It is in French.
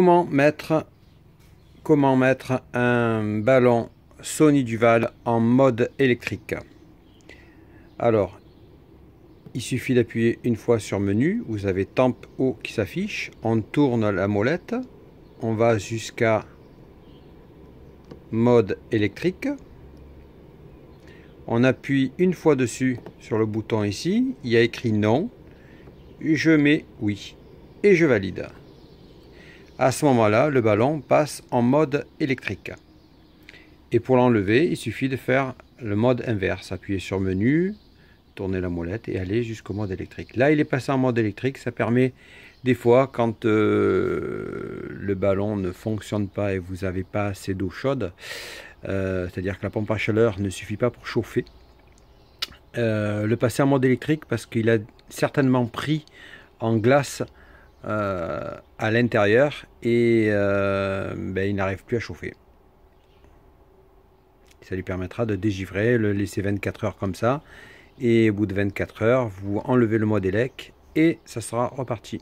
Comment mettre, un ballon Sony Duval en mode électrique Alors, il suffit d'appuyer une fois sur menu, vous avez temp haut qui s'affiche, on tourne la molette, on va jusqu'à mode électrique, on appuie une fois dessus sur le bouton ici, il y a écrit non, je mets oui et je valide. À ce moment-là, le ballon passe en mode électrique. Et pour l'enlever, il suffit de faire le mode inverse. Appuyer sur menu, tourner la molette et aller jusqu'au mode électrique. Là, il est passé en mode électrique. Ça permet des fois, quand euh, le ballon ne fonctionne pas et vous n'avez pas assez d'eau chaude, euh, c'est-à-dire que la pompe à chaleur ne suffit pas pour chauffer, euh, le passer en mode électrique parce qu'il a certainement pris en glace euh, à l'intérieur et euh, ben, il n'arrive plus à chauffer. Ça lui permettra de dégivrer, le laisser 24 heures comme ça. Et au bout de 24 heures, vous enlevez le mode et ça sera reparti.